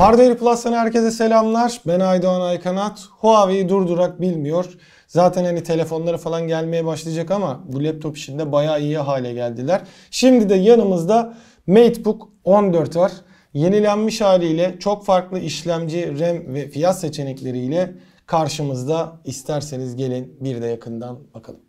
Hardware Plus'tan herkese selamlar. Ben Aydoğan Aykanat. Huawei'yi durdurak bilmiyor. Zaten hani telefonlara falan gelmeye başlayacak ama bu laptop işinde bayağı iyi hale geldiler. Şimdi de yanımızda MateBook 14 var. Yenilenmiş haliyle çok farklı işlemci, RAM ve fiyat seçenekleriyle karşımızda. İsterseniz gelin bir de yakından bakalım.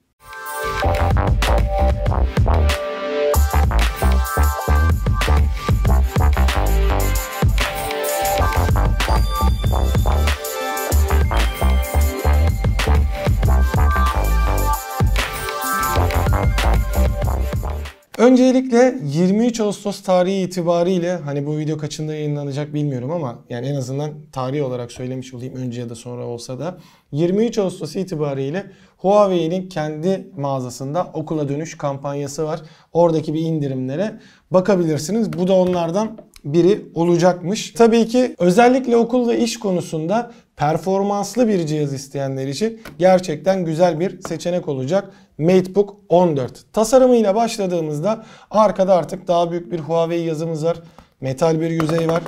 Öncelikle 23 Ağustos tarihi itibariyle hani bu video kaçında yayınlanacak bilmiyorum ama yani en azından tarih olarak söylemiş olayım önce ya da sonra olsa da 23 Ağustos itibariyle Huawei'nin kendi mağazasında okula dönüş kampanyası var. Oradaki bir indirimlere bakabilirsiniz. Bu da onlardan biri olacakmış. Tabii ki özellikle okul ve iş konusunda performanslı bir cihaz isteyenler için gerçekten güzel bir seçenek olacak. MateBook 14. Tasarımıyla başladığımızda arkada artık daha büyük bir Huawei yazımız var. Metal bir yüzey var.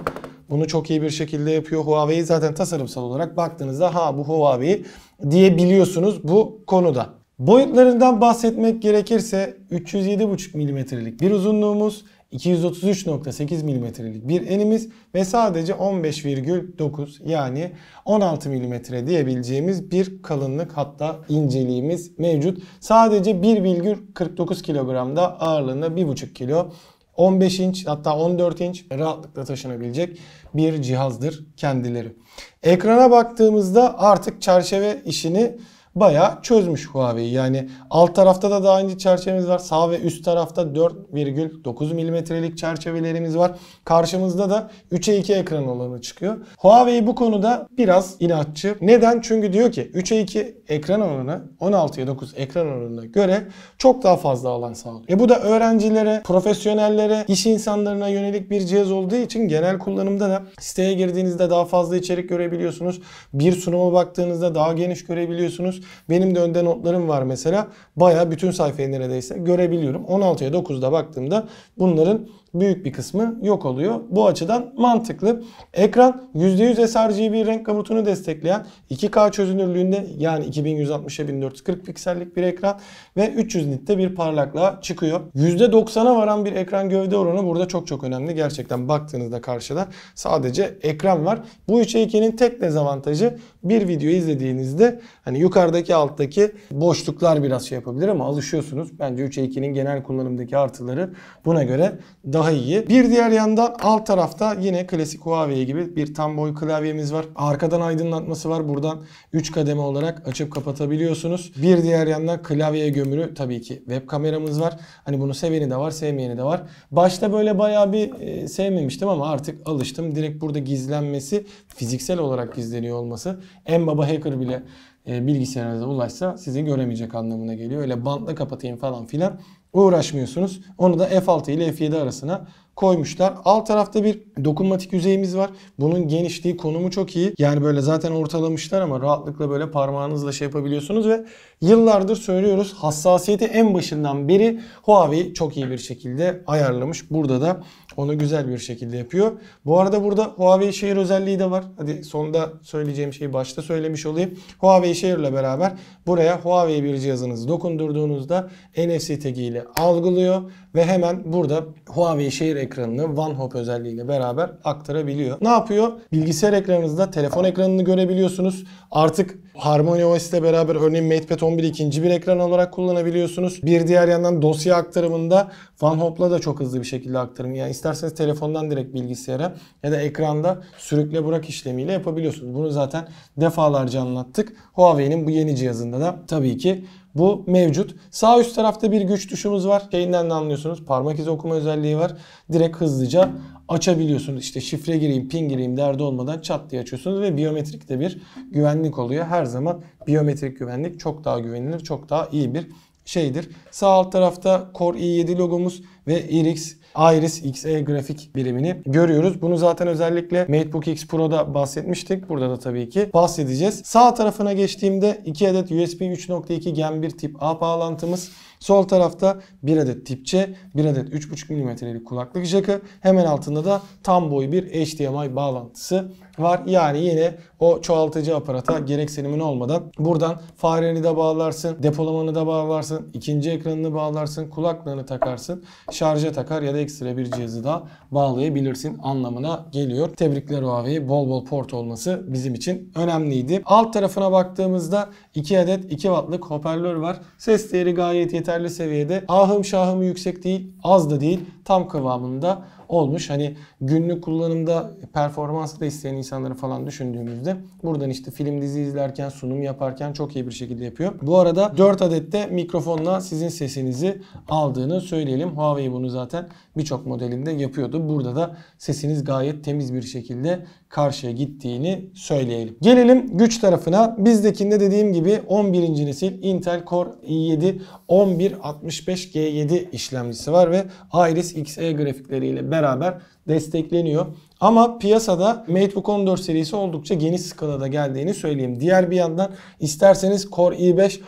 Bunu çok iyi bir şekilde yapıyor. Huawei zaten tasarımsal olarak baktığınızda ha bu Huawei diyebiliyorsunuz bu konuda. Boyutlarından bahsetmek gerekirse 307,5 milimetrelik bir uzunluğumuz, 233.8 milimetrelik bir enimiz ve sadece 15,9 yani 16 milimetre diyebileceğimiz bir kalınlık hatta inceliğimiz mevcut. Sadece 1,49 kilogramda ağırlığında 1,5 kilo 15 inç hatta 14 inç rahatlıkla taşınabilecek bir cihazdır kendileri. Ekrana baktığımızda artık çerçeve işini bayağı çözmüş Huawei. Yani alt tarafta da daha ince çerçevemiz var. Sağ ve üst tarafta 4,9 milimetrelik çerçevelerimiz var. Karşımızda da 3'e 2 ekran olanı çıkıyor. Huawei bu konuda biraz inatçı. Neden? Çünkü diyor ki 3'e 2 ekran oranı 16'ya 9 ekran oranına göre çok daha fazla alan sağlıyor. E bu da öğrencilere, profesyonellere, iş insanlarına yönelik bir cihaz olduğu için genel kullanımda da siteye girdiğinizde daha fazla içerik görebiliyorsunuz. Bir sunuma baktığınızda daha geniş görebiliyorsunuz. Benim de önde notlarım var mesela. Baya bütün sayfayı neredeyse görebiliyorum. 16'ya 9'da baktığımda bunların büyük bir kısmı yok oluyor. Bu açıdan mantıklı. Ekran %100 sRGB renk gamutunu destekleyen 2K çözünürlüğünde yani 2160'a 1440 piksellik bir ekran ve 300 nitte bir parlaklığa çıkıyor. %90'a varan bir ekran gövde oranı burada çok çok önemli. Gerçekten baktığınızda karşıda sadece ekran var. Bu 3'e 2'nin tek dezavantajı bir video izlediğinizde hani yukarıdaki alttaki boşluklar biraz şey yapabilir ama alışıyorsunuz. Bence 3'e 2'nin genel kullanımdaki artıları buna göre daha daha iyi. Bir diğer yandan alt tarafta yine klasik Huawei gibi bir tam boy klavyemiz var. Arkadan aydınlatması var. Buradan 3 kademe olarak açıp kapatabiliyorsunuz. Bir diğer yandan klavye gömülü tabii ki web kameramız var. Hani bunu seveni de var, sevmeyeni de var. Başta böyle bayağı bir e, sevmemiştim ama artık alıştım. Direkt burada gizlenmesi, fiziksel olarak gizleniyor olması en baba hacker bile e, bilgisayarınıza ulaşsa sizi göremeyecek anlamına geliyor. Öyle bantla kapatayım falan filan uğraşmıyorsunuz. Onu da F6 ile F7 arasına koymuşlar. Alt tarafta bir dokunmatik yüzeyimiz var. Bunun genişliği, konumu çok iyi. Yani böyle zaten ortalamışlar ama rahatlıkla böyle parmağınızla şey yapabiliyorsunuz ve Yıllardır söylüyoruz hassasiyeti en başından beri Huawei çok iyi bir şekilde ayarlamış. Burada da onu güzel bir şekilde yapıyor. Bu arada burada Huawei Share özelliği de var. Hadi sonda söyleyeceğim şeyi başta söylemiş olayım. Huawei Share ile beraber buraya Huawei bir cihazınızı dokundurduğunuzda NFC tagiyle algılıyor ve hemen burada Huawei Share ekranını OneHop özelliğiyle beraber aktarabiliyor. Ne yapıyor? Bilgisayar ekranınızda telefon ekranını görebiliyorsunuz. Artık Harmony OS ile beraber örneğin MatePad 10 11 ikinci bir ekran olarak kullanabiliyorsunuz. Bir diğer yandan dosya aktarımında OneHop'la da çok hızlı bir şekilde aktarım. Yani isterseniz telefondan direkt bilgisayara ya da ekranda sürükle bırak işlemiyle yapabiliyorsunuz. Bunu zaten defalarca anlattık. Huawei'nin bu yeni cihazında da tabii ki bu mevcut. Sağ üst tarafta bir güç tuşumuz var. Şeyinden de anlıyorsunuz. Parmak izi okuma özelliği var. Direkt hızlıca açabiliyorsunuz. İşte şifre gireyim, pin gireyim derdi olmadan çat diye açıyorsunuz ve biyometrik de bir güvenlik oluyor. Her zaman biyometrik güvenlik çok daha güvenilir, çok daha iyi bir şeydir. Sağ alt tarafta Core i7 logomuz ve RX Iris Xe grafik birimini görüyoruz. Bunu zaten özellikle MateBook X Pro'da bahsetmiştik. Burada da tabii ki bahsedeceğiz. Sağ tarafına geçtiğimde 2 adet USB 3.2 Gen 1 tip A bağlantımız Sol tarafta bir adet tipçe, bir adet 3.5 milimetrelik kulaklık jackı. Hemen altında da tam boy bir HDMI bağlantısı var. Yani yine o çoğaltıcı aparata gereksinimin olmadan buradan fareni de bağlarsın, depolamanı da bağlarsın, ikinci ekranını bağlarsın, kulaklığını takarsın, şarja takar ya da ekstra bir cihazı da bağlayabilirsin anlamına geliyor. Tebrikler Huawei. Bol bol port olması bizim için önemliydi. Alt tarafına baktığımızda 2 adet 2 wattlık hoparlör var. Ses değeri gayet yeterli yeterli seviyede. Ahım şahım yüksek değil, az da değil, tam kıvamında olmuş. Hani günlük kullanımda performansı da isteyen insanları falan düşündüğümüzde buradan işte film dizi izlerken sunum yaparken çok iyi bir şekilde yapıyor. Bu arada 4 adette mikrofonla sizin sesinizi aldığını söyleyelim. Huawei bunu zaten birçok modelinde yapıyordu. Burada da sesiniz gayet temiz bir şekilde karşıya gittiğini söyleyelim. Gelelim güç tarafına. Bizdekinde dediğim gibi 11. nesil Intel Core i7 1165G7 işlemcisi var ve Iris Xe grafikleriyle beraber beraber destekleniyor. Ama piyasada MateBook 14 serisi oldukça geniş skalada geldiğini söyleyeyim. Diğer bir yandan isterseniz Core i5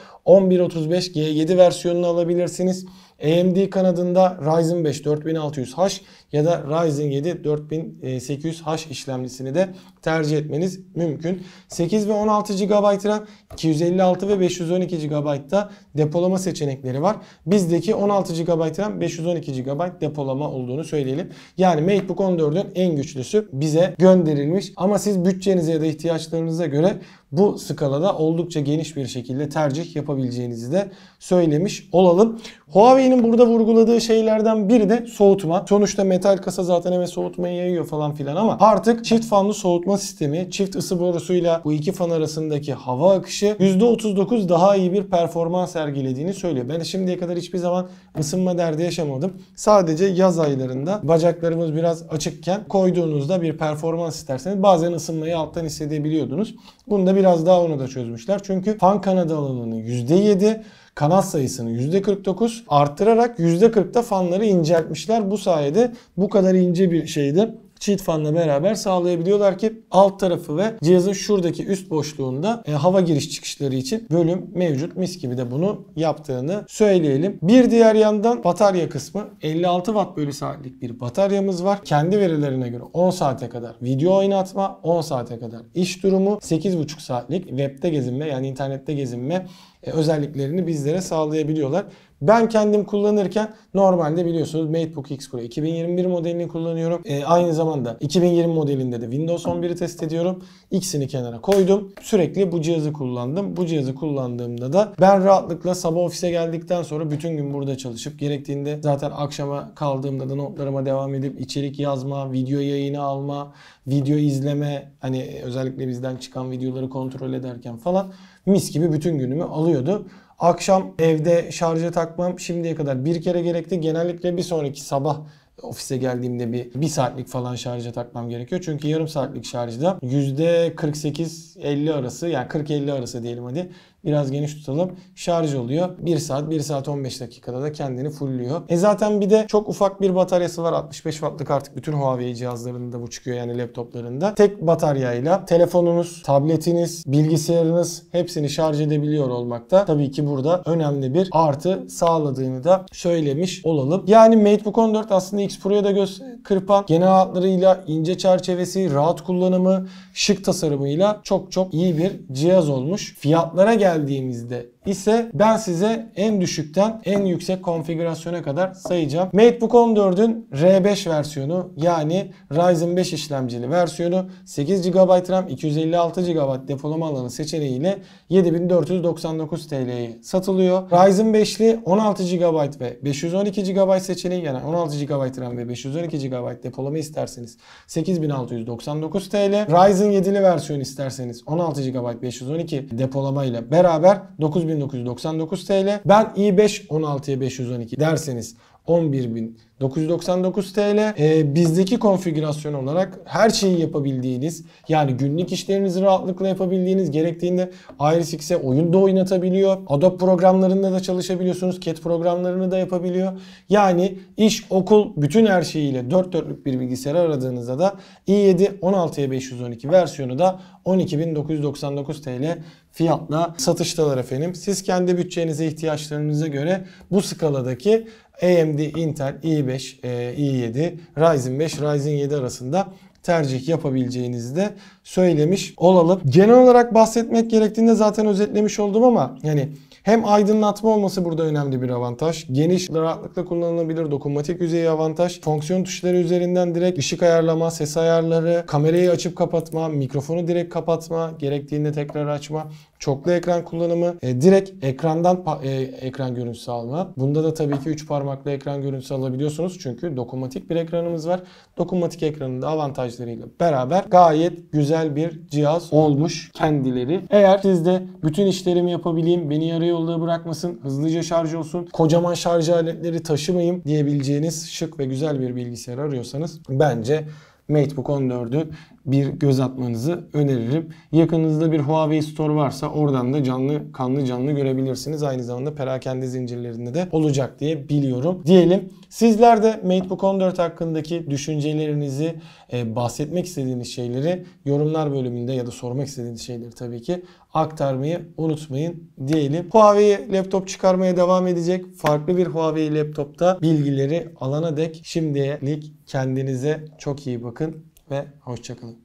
1135 G7 versiyonunu alabilirsiniz. AMD kanadında Ryzen 5 4600H ya da Ryzen 7 4800H e, işlemcisini de tercih etmeniz mümkün. 8 ve 16 GB RAM 256 ve 512 GB'da depolama seçenekleri var. Bizdeki 16 GB RAM 512 GB depolama olduğunu söyleyelim. Yani MacBook 14'ün en güçlüsü bize gönderilmiş ama siz bütçenize ya da ihtiyaçlarınıza göre bu skalada oldukça geniş bir şekilde tercih yapabileceğinizi de söylemiş olalım. Huawei'nin burada vurguladığı şeylerden biri de soğutma. Sonuçta metal kasa zaten eve soğutmayı yayıyor falan filan ama artık çift fanlı soğutma soğutma sistemi çift ısı borusuyla bu iki fan arasındaki hava akışı %39 daha iyi bir performans sergilediğini söylüyor. Ben şimdiye kadar hiçbir zaman ısınma derdi yaşamadım. Sadece yaz aylarında bacaklarımız biraz açıkken koyduğunuzda bir performans isterseniz bazen ısınmayı alttan hissedebiliyordunuz. Bunu da biraz daha onu da çözmüşler. Çünkü fan kanadı alanını %7 kanat sayısını %49 arttırarak %40'da fanları inceltmişler. Bu sayede bu kadar ince bir şeyde cheat fanla beraber sağlayabiliyorlar ki alt tarafı ve cihazın şuradaki üst boşluğunda e, hava giriş çıkışları için bölüm mevcut. Mis gibi de bunu yaptığını söyleyelim. Bir diğer yandan batarya kısmı 56 watt bölü saatlik bir bataryamız var. Kendi verilerine göre 10 saate kadar video oynatma, 10 saate kadar iş durumu, 8,5 saatlik webde gezinme yani internette gezinme e, özelliklerini bizlere sağlayabiliyorlar. Ben kendim kullanırken normalde biliyorsunuz MateBook X Pro 2021 modelini kullanıyorum. E, aynı zamanda 2020 modelinde de Windows 11'i test ediyorum. X'ini kenara koydum. Sürekli bu cihazı kullandım. Bu cihazı kullandığımda da ben rahatlıkla sabah ofise geldikten sonra bütün gün burada çalışıp gerektiğinde zaten akşama kaldığımda da notlarıma devam edip içerik yazma, video yayını alma, video izleme hani e, özellikle bizden çıkan videoları kontrol ederken falan mis gibi bütün günümü alıyordu. Akşam evde şarja takmam şimdiye kadar bir kere gerekti. Genellikle bir sonraki sabah ofise geldiğimde bir, bir saatlik falan şarja takmam gerekiyor. Çünkü yarım saatlik şarjda %48-50 arası yani 40-50 arası diyelim hadi biraz geniş tutalım. Şarj oluyor. 1 saat 1 saat 15 dakikada da kendini fullüyor. E zaten bir de çok ufak bir bataryası var. 65 wattlık artık bütün Huawei cihazlarında bu çıkıyor yani laptoplarında. Tek bataryayla telefonunuz, tabletiniz, bilgisayarınız hepsini şarj edebiliyor olmakta. Tabii ki burada önemli bir artı sağladığını da söylemiş olalım. Yani MateBook 14 aslında X Pro'ya da göz kırpan genel hatlarıyla ince çerçevesi, rahat kullanımı, şık tasarımıyla çok çok iyi bir cihaz olmuş. Fiyatlara gel geldiğimizde ise ben size en düşükten en yüksek konfigürasyona kadar sayacağım. MateBook 14'ün R5 versiyonu yani Ryzen 5 işlemcili versiyonu 8 GB RAM 256 GB depolama alanı seçeneğiyle 7499 TL'ye satılıyor. Ryzen 5'li 16 GB ve 512 GB seçeneği yani 16 GB RAM ve 512 GB depolama isterseniz 8699 TL. Ryzen 7'li versiyon isterseniz 16 GB 512 depolama ile beraber beraber 9999 TL. Ben i5 16'ya 512 derseniz 11.999 TL. Ee, bizdeki konfigürasyon olarak her şeyi yapabildiğiniz yani günlük işlerinizi rahatlıkla yapabildiğiniz gerektiğinde Iris X'e oyun da oynatabiliyor. Adobe programlarında da çalışabiliyorsunuz. CAD programlarını da yapabiliyor. Yani iş, okul bütün her şeyiyle 4 dörtlük bir bilgisayarı aradığınızda da i7 16512 versiyonu da 12.999 TL fiyatla satıştalar efendim. Siz kendi bütçenize ihtiyaçlarınıza göre bu skaladaki AMD, Intel, i5, e, i7, Ryzen 5, Ryzen 7 arasında tercih yapabileceğinizi de söylemiş olalım. Genel olarak bahsetmek gerektiğinde zaten özetlemiş oldum ama yani hem aydınlatma olması burada önemli bir avantaj. Geniş, rahatlıkla kullanılabilir dokunmatik yüzeyi avantaj. Fonksiyon tuşları üzerinden direkt ışık ayarlama, ses ayarları, kamerayı açıp kapatma, mikrofonu direkt kapatma, gerektiğinde tekrar açma, çoklu ekran kullanımı, e, direkt ekrandan e, ekran görüntüsü alma. Bunda da tabii ki 3 parmaklı ekran görüntüsü alabiliyorsunuz çünkü dokunmatik bir ekranımız var. Dokunmatik ekranın da avantajlarıyla beraber gayet güzel bir cihaz olmuş kendileri. Eğer sizde bütün işlerimi yapabileyim, beni yarıyor yolda bırakmasın, hızlıca şarj olsun, kocaman şarj aletleri taşımayayım diyebileceğiniz şık ve güzel bir bilgisayar arıyorsanız bence MateBook 14'ü bir göz atmanızı öneririm. Yakınızda bir Huawei Store varsa oradan da canlı kanlı canlı görebilirsiniz. Aynı zamanda perakende zincirlerinde de olacak diye biliyorum. Diyelim sizler de MateBook 14 hakkındaki düşüncelerinizi, e, bahsetmek istediğiniz şeyleri yorumlar bölümünde ya da sormak istediğiniz şeyleri tabii ki aktarmayı unutmayın diyelim. Huawei laptop çıkarmaya devam edecek. Farklı bir Huawei laptopta bilgileri alana dek şimdilik kendinize çok iyi bakın bakın ve hoşçakalın.